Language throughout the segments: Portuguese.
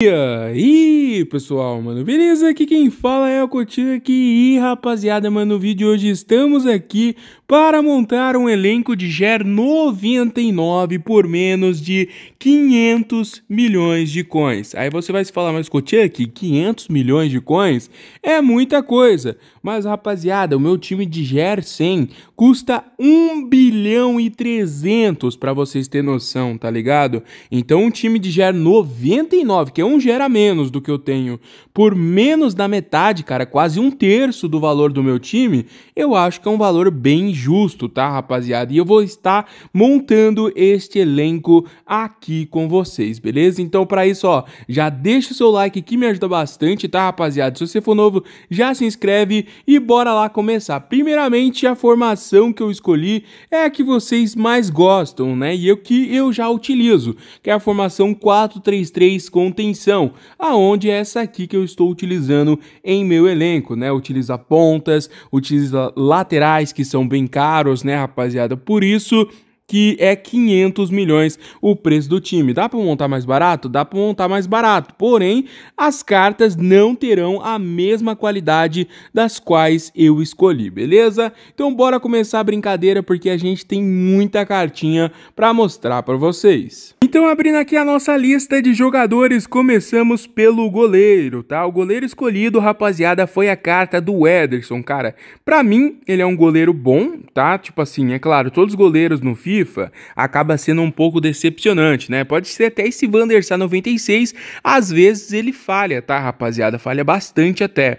E aí, pessoal, mano, beleza? Aqui quem fala é o Coutinho aqui e, rapaziada, mano, no vídeo de hoje estamos aqui para montar um elenco de GER 99 por menos de 500 milhões de coins. Aí você vai se falar, mas Coutinho, 500 milhões de coins é muita coisa. Mas, rapaziada, o meu time de 100 custa 1 bilhão e 300 para vocês terem noção, tá ligado? Então, um time de Ger 99, que é um Ger a menos do que eu tenho, por menos da metade, cara, quase um terço do valor do meu time, eu acho que é um valor bem justo, tá, rapaziada? E eu vou estar montando este elenco aqui com vocês, beleza? Então, para isso, ó, já deixa o seu like que me ajuda bastante, tá, rapaziada? Se você for novo, já se inscreve e bora lá começar. Primeiramente, a formação que eu escolhi é a que vocês mais gostam, né? E eu é que eu já utilizo, que é a formação 4-3-3 com tensão, aonde é essa aqui que eu estou utilizando em meu elenco, né? Utiliza pontas, utiliza laterais que são bem caros, né, rapaziada? Por isso, que é 500 milhões o preço do time. Dá para montar mais barato? Dá para montar mais barato. Porém, as cartas não terão a mesma qualidade das quais eu escolhi, beleza? Então bora começar a brincadeira porque a gente tem muita cartinha para mostrar para vocês. Então abrindo aqui a nossa lista de jogadores, começamos pelo goleiro, tá? O goleiro escolhido, rapaziada, foi a carta do Ederson, cara. Para mim, ele é um goleiro bom, tá? Tipo assim, é claro, todos os goleiros no FIFA FIFA, acaba sendo um pouco decepcionante, né? Pode ser até esse Van der Sar 96, às vezes ele falha, tá, rapaziada? Falha bastante até.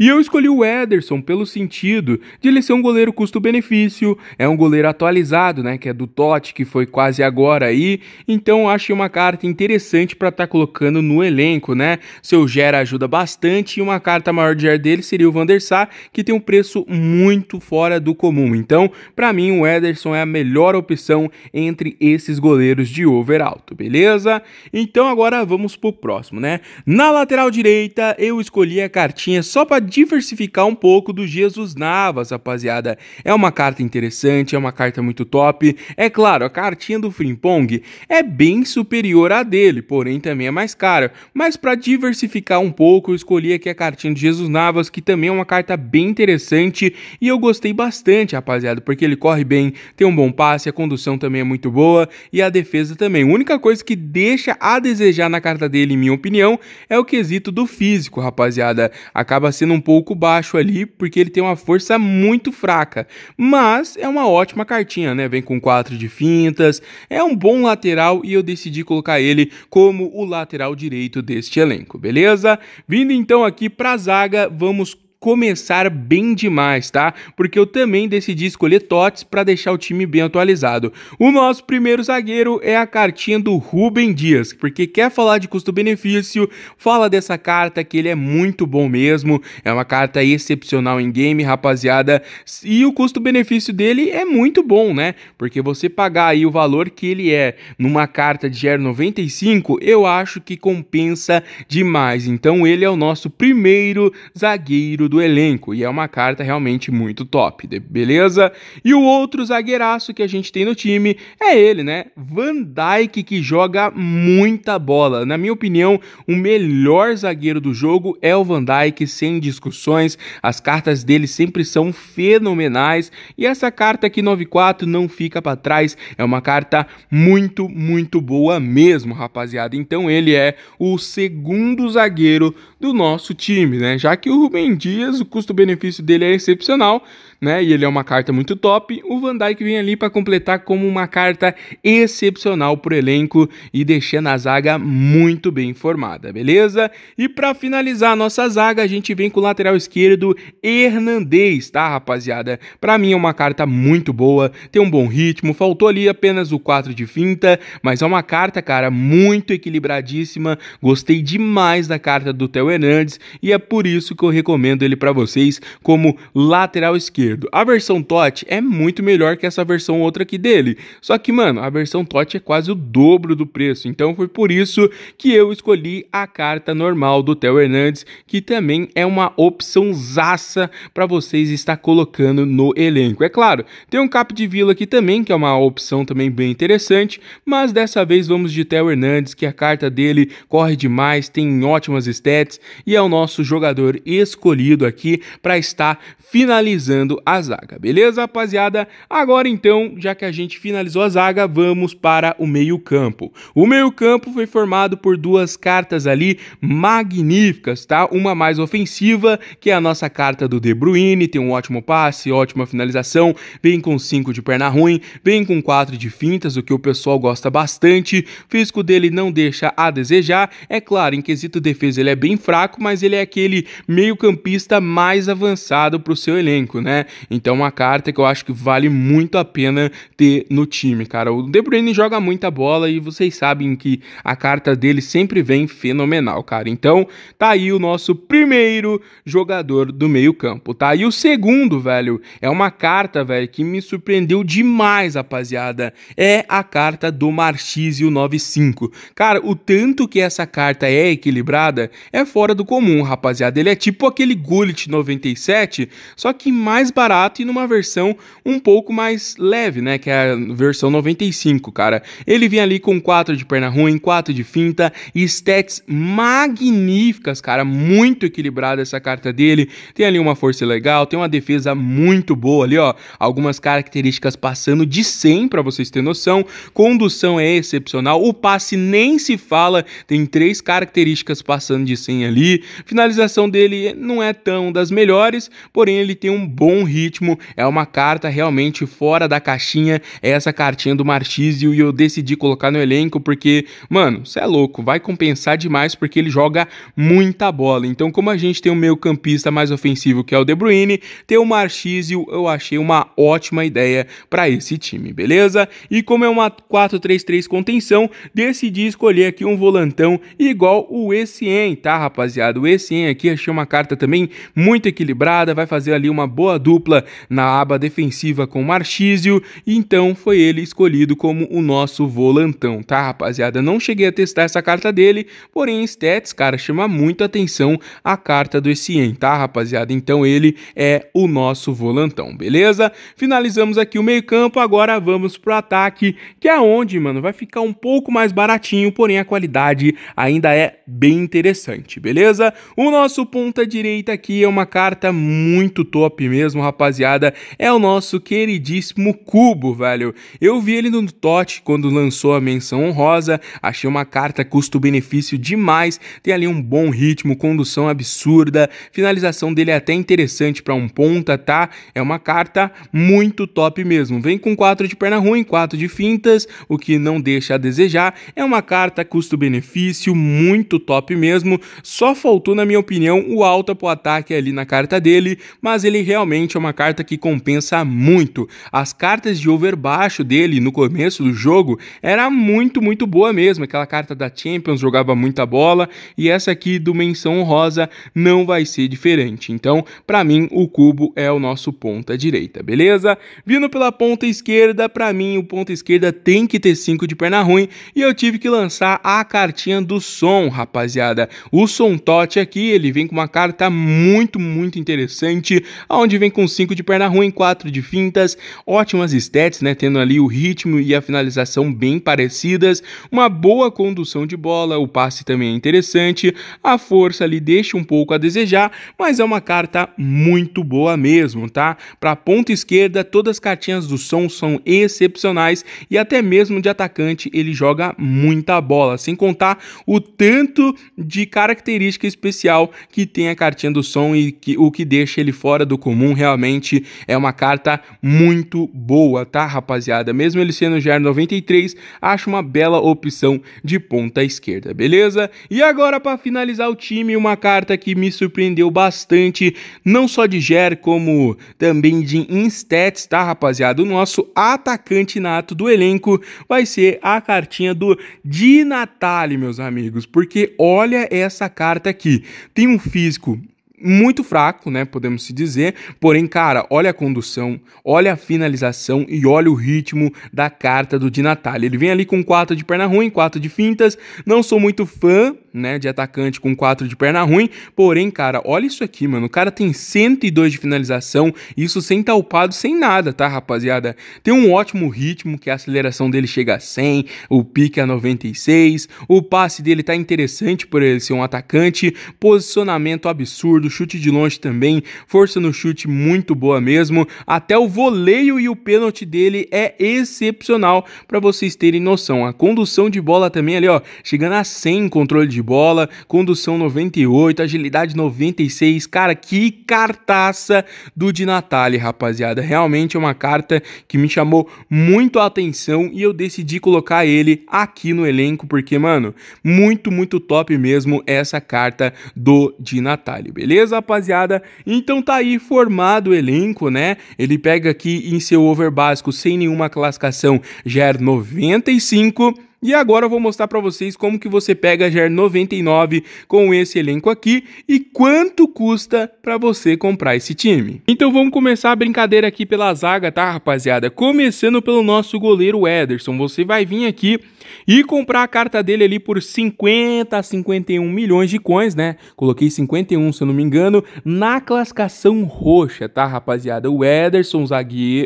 E eu escolhi o Ederson pelo sentido de ele ser um goleiro custo-benefício, é um goleiro atualizado, né, que é do Totti, que foi quase agora aí. Então achei uma carta interessante para estar tá colocando no elenco, né? Seu Gera ajuda bastante e uma carta maior de Gera dele seria o Van der Sar, que tem um preço muito fora do comum. Então, para mim o Ederson é a melhor opção entre esses goleiros de over alto, beleza? Então agora vamos pro próximo, né? Na lateral direita eu escolhi a cartinha só para diversificar um pouco do Jesus Navas, rapaziada. É uma carta interessante, é uma carta muito top. É claro, a cartinha do Frimpong é bem superior à dele, porém também é mais cara. Mas para diversificar um pouco, eu escolhi aqui a cartinha do Jesus Navas, que também é uma carta bem interessante e eu gostei bastante, rapaziada, porque ele corre bem, tem um bom passe, a condução também é muito boa e a defesa também. A única coisa que deixa a desejar na carta dele, em minha opinião, é o quesito do físico, rapaziada. Acaba sendo um um pouco baixo ali, porque ele tem uma força muito fraca. Mas é uma ótima cartinha, né? Vem com 4 de fintas, é um bom lateral e eu decidi colocar ele como o lateral direito deste elenco, beleza? Vindo então aqui para a zaga, vamos começar bem demais, tá? Porque eu também decidi escolher Tots para deixar o time bem atualizado. O nosso primeiro zagueiro é a cartinha do Rubem Dias, porque quer falar de custo-benefício, fala dessa carta que ele é muito bom mesmo, é uma carta excepcional em game, rapaziada, e o custo-benefício dele é muito bom, né? Porque você pagar aí o valor que ele é numa carta de GR 95, eu acho que compensa demais. Então ele é o nosso primeiro zagueiro do elenco e é uma carta realmente muito top, beleza? E o outro zagueiraço que a gente tem no time é ele, né? Van Dijk, que joga muita bola. Na minha opinião, o melhor zagueiro do jogo é o Van Dijk, sem discussões. As cartas dele sempre são fenomenais e essa carta aqui 94 não fica para trás. É uma carta muito, muito boa mesmo, rapaziada. Então ele é o segundo zagueiro do nosso time, né? Já que o Rubem Dias dias, o custo-benefício dele é excepcional né? E ele é uma carta muito top. O Van Dyke vem ali para completar como uma carta excepcional pro elenco e deixando a zaga muito bem formada, beleza? E para finalizar a nossa zaga, a gente vem com o lateral esquerdo Hernandez, tá, rapaziada? Para mim é uma carta muito boa, tem um bom ritmo, faltou ali apenas o 4 de finta, mas é uma carta, cara, muito equilibradíssima. Gostei demais da carta do Theo Hernandes e é por isso que eu recomendo ele para vocês como lateral esquerdo esquerdo. A versão TOT é muito melhor que essa versão outra aqui dele. Só que, mano, a versão TOT é quase o dobro do preço. Então foi por isso que eu escolhi a carta normal do Theo Hernandes, que também é uma opção zaça para vocês estar colocando no elenco. É claro, tem um cap de vila aqui também, que é uma opção também bem interessante, mas dessa vez vamos de Theo Hernandes, que a carta dele corre demais, tem ótimas stats e é o nosso jogador escolhido aqui para estar finalizando a zaga. Beleza, rapaziada? Agora então, já que a gente finalizou a zaga, vamos para o meio-campo. O meio-campo foi formado por duas cartas ali magníficas, tá? Uma mais ofensiva, que é a nossa carta do De Bruyne, tem um ótimo passe, ótima finalização, vem com 5 de perna ruim, vem com 4 de fintas, o que o pessoal gosta bastante. O físico dele não deixa a desejar. É claro, em quesito defesa ele é bem fraco, mas ele é aquele meio-campista mais avançado para o seu elenco, né? Então, uma carta que eu acho que vale muito a pena ter no time, cara. O De Bruyne joga muita bola e vocês sabem que a carta dele sempre vem fenomenal, cara. Então, tá aí o nosso primeiro jogador do meio-campo, tá? E o segundo, velho, é uma carta, velho, que me surpreendeu demais, rapaziada. É a carta do Marchisio 95. Cara, o tanto que essa carta é equilibrada é fora do comum, rapaziada. Ele é tipo aquele Gullit 97, só que mais barato e numa versão um pouco mais leve, né? Que é a versão 95, cara. Ele vem ali com 4 de perna ruim, 4 de finta e stats magníficas, cara. Muito equilibrada essa carta dele. Tem ali uma força legal, tem uma defesa muito boa ali, ó. Algumas características passando de 100 para vocês terem noção. Condução é excepcional. O passe nem se fala. Tem três características passando de 100 ali. Finalização dele não é tão das melhores, porém ele tem um bom bom ritmo, é uma carta realmente fora da caixinha, é essa cartinha do Martísio e eu decidi colocar no elenco porque, mano, você é louco, vai compensar demais porque ele joga muita bola. Então, como a gente tem um meio campista mais ofensivo que é o De Bruyne, ter o Martísio eu achei uma ótima ideia para esse time, beleza? E como é uma 4-3-3 contenção, decidi escolher aqui um volantão igual o Essien, tá, rapaziada? O Essien aqui achei uma carta também muito equilibrada, vai fazer ali uma boa dupla dupla na aba defensiva com Marchisio, e então foi ele escolhido como o nosso volantão, tá, rapaziada? Não cheguei a testar essa carta dele, porém em stats, cara, chama muita atenção a carta do Essien, tá, rapaziada? Então ele é o nosso volantão, beleza? Finalizamos aqui o meio-campo, agora vamos pro ataque, que é onde, mano, vai ficar um pouco mais baratinho, porém a qualidade ainda é bem interessante, beleza? O nosso ponta direita aqui é uma carta muito top mesmo, mesmo, rapaziada, é o nosso queridíssimo Cubo, velho. Eu vi ele no totti quando lançou a menção honrosa, achei uma carta custo-benefício demais, tem ali um bom ritmo, condução absurda, finalização dele é até interessante para um ponta, tá? É uma carta muito top mesmo. Vem com 4 de perna ruim, 4 de fintas, o que não deixa a desejar. É uma carta custo-benefício muito top mesmo. Só faltou, na minha opinião, o alta pro ataque ali na carta dele, mas ele realmente realmente é uma carta que compensa muito. As cartas de over baixo dele no começo do jogo era muito, muito boa mesmo. Aquela carta da Champions jogava muita bola e essa aqui do menção rosa não vai ser diferente. Então, para mim, o cubo é o nosso ponta direita, beleza? Vindo pela ponta esquerda, para mim o ponta esquerda tem que ter 5 de perna ruim e eu tive que lançar a cartinha do som, rapaziada. O som Tote aqui, ele vem com uma carta muito, muito interessante, aonde vem com com 5 de perna ruim, 4 de fintas, ótimas stats, né, tendo ali o ritmo e a finalização bem parecidas, uma boa condução de bola, o passe também é interessante, a força ali deixa um pouco a desejar, mas é uma carta muito boa mesmo, tá? Para ponta esquerda, todas as cartinhas do som são excepcionais e até mesmo de atacante ele joga muita bola, sem contar o tanto de característica especial que tem a cartinha do som e que, o que deixa ele fora do comum realmente realmente é uma carta muito boa, tá, rapaziada? Mesmo ele sendo já 93, acho uma bela opção de ponta esquerda, beleza? E agora, para finalizar o time, uma carta que me surpreendeu bastante, não só de GER, como também de Instats, tá, rapaziada? O nosso atacante nato do elenco vai ser a cartinha do Di Natale, meus amigos, porque olha essa carta aqui. Tem um físico muito fraco, né? Podemos se dizer. Porém, cara, olha a condução, olha a finalização e olha o ritmo da carta do Di Natale. Ele vem ali com 4 de perna ruim, 4 de fintas. Não sou muito fã né, de atacante com 4 de perna ruim. Porém, cara, olha isso aqui, mano. O cara tem 102 de finalização, isso sem talpado, tá sem nada, tá, rapaziada? Tem um ótimo ritmo, que a aceleração dele chega a 100, o pique a 96, o passe dele tá interessante por ele ser um atacante, posicionamento absurdo, chute de longe também, força no chute muito boa mesmo, até o voleio e o pênalti dele é excepcional para vocês terem noção. A condução de bola também ali, ó, chegando a 100 em controle de de bola, condução 98, agilidade 96. Cara, que cartaça do Di Natale, rapaziada. Realmente é uma carta que me chamou muito a atenção e eu decidi colocar ele aqui no elenco porque, mano, muito, muito top mesmo essa carta do Di Natale, beleza, rapaziada? Então tá aí formado o elenco, né? Ele pega aqui em seu over básico sem nenhuma classificação, já era 95 e agora eu vou mostrar para vocês como que você pega GER 99 com esse elenco aqui e quanto custa para você comprar esse time. Então vamos começar a brincadeira aqui pela zaga, tá rapaziada? Começando pelo nosso goleiro Ederson, você vai vir aqui e comprar a carta dele ali por 50 a 51 milhões de coins, né? Coloquei 51, se eu não me engano, na classificação roxa, tá rapaziada? O Ederson,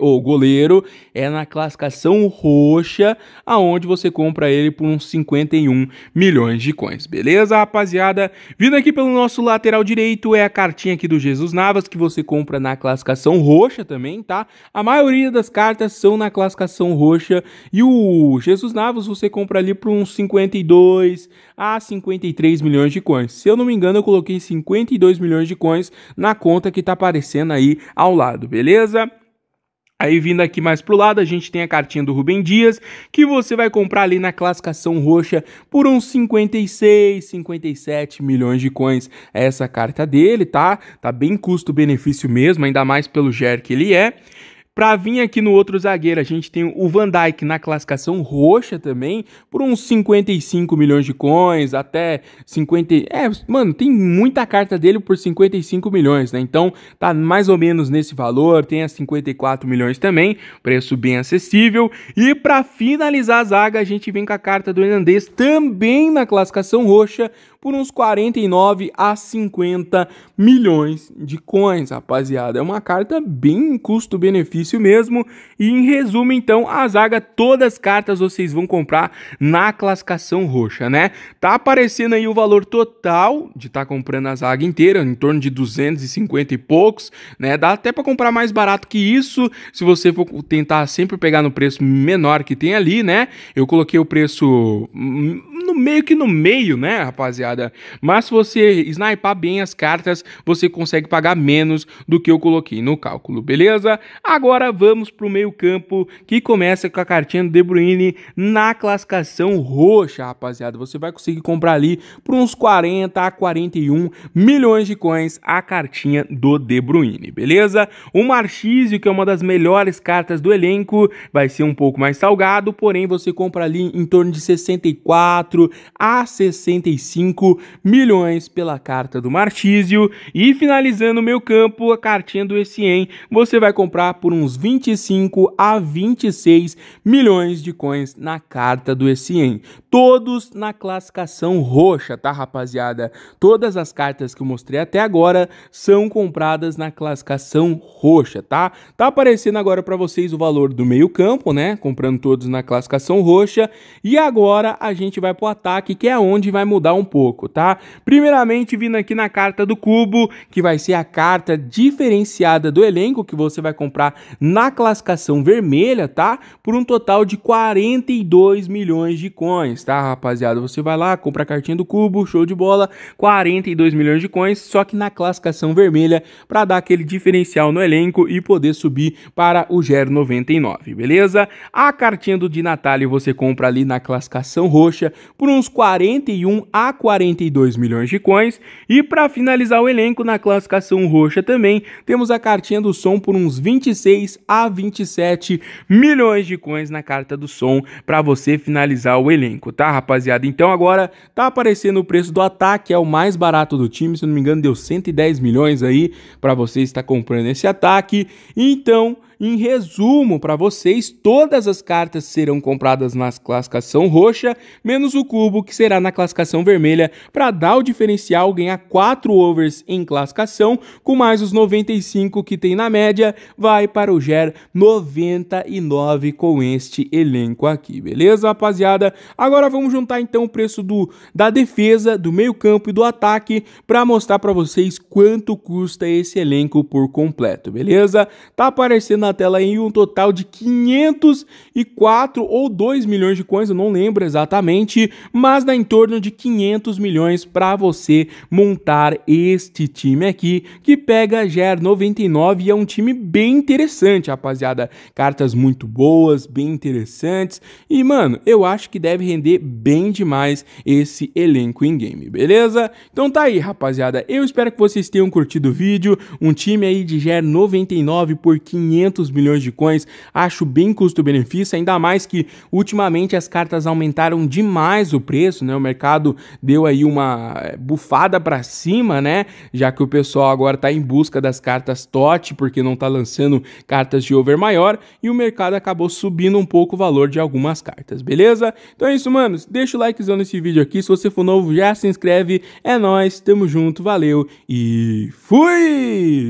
o goleiro, é na classificação roxa, aonde você compra para ele por uns 51 milhões de coins. Beleza, rapaziada? Vindo aqui pelo nosso lateral direito é a cartinha aqui do Jesus Navas que você compra na classificação roxa também, tá? A maioria das cartas são na classificação roxa e o Jesus Navas você compra ali por uns 52 a 53 milhões de coins. Se eu não me engano, eu coloquei 52 milhões de coins na conta que tá aparecendo aí ao lado, beleza? Aí vindo aqui mais pro lado, a gente tem a cartinha do Rubem Dias, que você vai comprar ali na classificação roxa por uns 56, 57 milhões de coins. Essa carta dele, tá? Tá bem custo-benefício mesmo, ainda mais pelo GER que ele é. Para vir aqui no outro zagueiro, a gente tem o Van Dijk na classificação roxa também, por uns 55 milhões de coins, até 50. É, mano, tem muita carta dele por 55 milhões, né? Então tá mais ou menos nesse valor, tem as 54 milhões também, preço bem acessível. E para finalizar a zaga, a gente vem com a carta do Hernandes também na classificação roxa, por uns 49 a 50 milhões de coins, rapaziada. É uma carta bem custo-benefício mesmo. E em resumo, então, a zaga, todas as cartas vocês vão comprar na classificação roxa, né? Tá aparecendo aí o valor total de estar tá comprando a zaga inteira, em torno de 250 e poucos, né? Dá até para comprar mais barato que isso, se você for tentar sempre pegar no preço menor que tem ali, né? Eu coloquei o preço hum, no meio que no meio, né, rapaziada? Mas se você sniper bem as cartas, você consegue pagar menos do que eu coloquei no cálculo, beleza? Agora agora vamos para o meio-campo que começa com a cartinha do De Bruyne na classificação roxa, rapaziada. Você vai conseguir comprar ali por uns 40 a 41 milhões de coins a cartinha do De Bruyne, beleza? O Marchisio, que é uma das melhores cartas do elenco, vai ser um pouco mais salgado, porém você compra ali em torno de 64 a 65 milhões pela carta do Marchisio. E finalizando o meio campo, a cartinha do Essien, você vai comprar por um uns 25 a 26 milhões de coins na carta do ECN. Todos na classificação roxa, tá, rapaziada? Todas as cartas que eu mostrei até agora são compradas na classificação roxa, tá? Tá aparecendo agora para vocês o valor do meio-campo, né? Comprando todos na classificação roxa. E agora a gente vai pro ataque, que é onde vai mudar um pouco, tá? Primeiramente, vindo aqui na carta do cubo, que vai ser a carta diferenciada do elenco que você vai comprar na classificação vermelha, tá? Por um total de 42 milhões de coins, tá, rapaziada? Você vai lá, compra a cartinha do cubo, show de bola, 42 milhões de coins, só que na classificação vermelha para dar aquele diferencial no elenco e poder subir para o 099, beleza? A cartinha do de Natália você compra ali na classificação roxa por uns 41 a 42 milhões de coins e para finalizar o elenco na classificação roxa também, temos a cartinha do som por uns 26 26 a 27 milhões de coins na carta do som para você finalizar o elenco, tá, rapaziada? Então agora tá aparecendo o preço do ataque, é o mais barato do time, se não me engano, deu 110 milhões aí para você estar comprando esse ataque. Então, em resumo, para vocês, todas as cartas serão compradas na classificação roxa, menos o cubo que será na classificação vermelha, para dar o diferencial, ganhar 4 overs em classificação, com mais os 95 que tem na média, vai para o GER 99 com este elenco aqui, beleza, rapaziada? Agora vamos juntar então o preço do da defesa, do meio-campo e do ataque para mostrar para vocês quanto custa esse elenco por completo, beleza? Tá aparecendo na tela aí um total de 504 ou 2 milhões de coins, eu não lembro exatamente, mas dá em torno de 500 milhões para você montar este time aqui, que pega GER 99 e é um time bem interessante, rapaziada. Cartas muito boas, bem interessantes e, mano, eu acho que deve render bem demais esse elenco in-game, beleza? Então tá aí, rapaziada. Eu espero que vocês tenham curtido o vídeo. Um time aí de GER 99 por 500 200 milhões de coins, acho bem custo-benefício, ainda mais que ultimamente as cartas aumentaram demais o preço, né? O mercado deu aí uma eh, bufada para cima, né? Já que o pessoal agora está em busca das cartas TOT, porque não está lançando cartas de over maior, e o mercado acabou subindo um pouco o valor de algumas cartas, beleza? Então é isso, manos. Deixa o likezão nesse vídeo aqui. Se você for novo, já se inscreve. É nós, tamo junto, valeu e fui!